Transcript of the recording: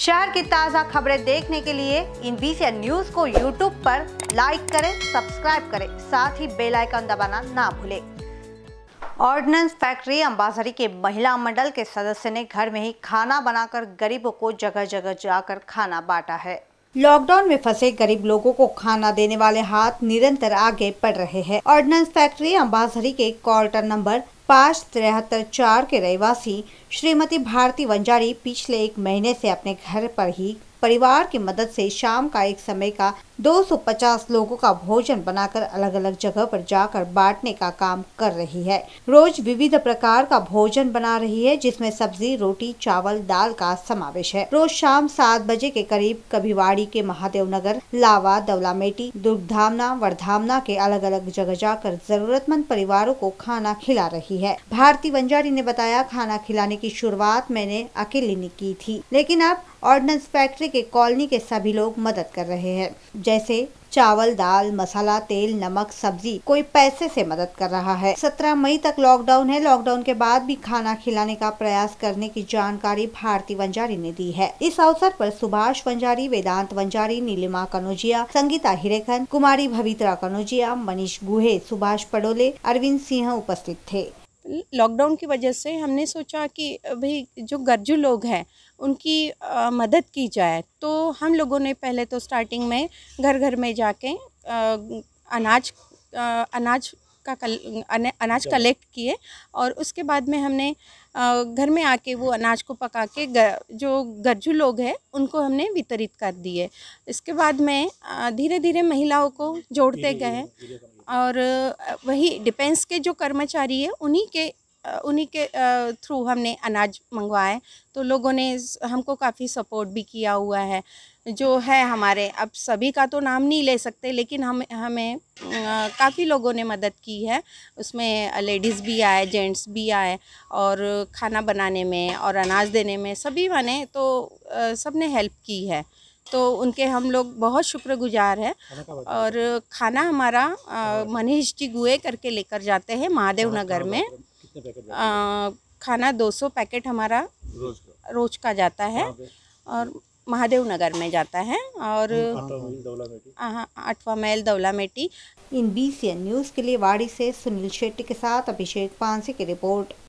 शहर की ताज़ा खबरें देखने के लिए इन बीसी न्यूज को यूट्यूब पर लाइक करें सब्सक्राइब करें साथ ही बेल आइकन दबाना ना भूलें ऑर्डिनेंस फैक्ट्री अम्बाजरी के महिला मंडल के सदस्य ने घर में ही खाना बनाकर गरीबों को जगह जगह जाकर खाना बांटा है लॉकडाउन में फंसे गरीब लोगों को खाना देने वाले हाथ निरंतर आगे बढ़ रहे हैं ऑर्डिनेंस फैक्ट्री अम्बासरी के क्वार्टर नंबर पाँच तिहत्तर चार के रहवासी श्रीमती भारती वंजारी पिछले एक महीने से अपने घर पर ही परिवार की मदद से शाम का एक समय का 250 लोगों का भोजन बनाकर अलग अलग जगह पर जाकर बांटने का काम कर रही है रोज विविध प्रकार का भोजन बना रही है जिसमें सब्जी रोटी चावल दाल का समावेश है रोज शाम सात बजे के करीब कभीवाड़ी के महादेव नगर लावा दौलामेटी दुर्गधामना वर्धामना के अलग अलग जगह जाकर जरूरतमंद परिवारों को खाना खिला रही है भारती बंजारी ने बताया खाना खिलाने की शुरुआत मैंने अकेले ने की थी लेकिन अब ऑर्डिनेंस फैक्ट्री के कॉलोनी के सभी लोग मदद कर रहे हैं जैसे चावल दाल मसाला तेल नमक सब्जी कोई पैसे से मदद कर रहा है 17 मई तक लॉकडाउन है लॉकडाउन के बाद भी खाना खिलाने का प्रयास करने की जानकारी भारती वंजारी ने दी है इस अवसर पर सुभाष वंजारी वेदांत वंजारी नीलिमा कनौजिया संगीता हिरेखन कुमारी भवित्रा कनौजिया मनीष गुहे सुभाष पडोले अरविंद सिंह उपस्थित थे लॉकडाउन की वजह से हमने सोचा कि भाई जो गरजू लोग हैं उनकी आ, मदद की जाए तो हम लोगों ने पहले तो स्टार्टिंग में घर घर में जाके आ, अनाज आ, अनाज का कल अनाज कलेक्ट किए और उसके बाद में हमने घर में आके वो अनाज को पका के गर, जो गरजू लोग हैं उनको हमने वितरित कर दिए इसके बाद में धीरे धीरे महिलाओं को जोड़ते गए और वही डिफेंस के जो कर्मचारी है उन्हीं के उन्हीं के थ्रू हमने अनाज मंगवाए तो लोगों ने हमको काफ़ी सपोर्ट भी किया हुआ है जो है हमारे अब सभी का तो नाम नहीं ले सकते लेकिन हम हमें काफ़ी लोगों ने मदद की है उसमें लेडीज़ भी आए जेंट्स भी आए और खाना बनाने में और अनाज देने में सभी माने तो सब ने हेल्प की है तो उनके हम लोग बहुत शुक्रगुजार हैं और खाना हमारा मनीष जी गुए करके लेकर जाते हैं महादेव नगर में खाना 200 पैकेट हमारा रोज का, जाता है और महादेव नगर में जाता है और आठवा मैल हाँ, दौला मेटी इन बी सी एन न्यूज़ के लिए वाड़ी से सुनील शेट्टी के साथ अभिषेक पांसे की रिपोर्ट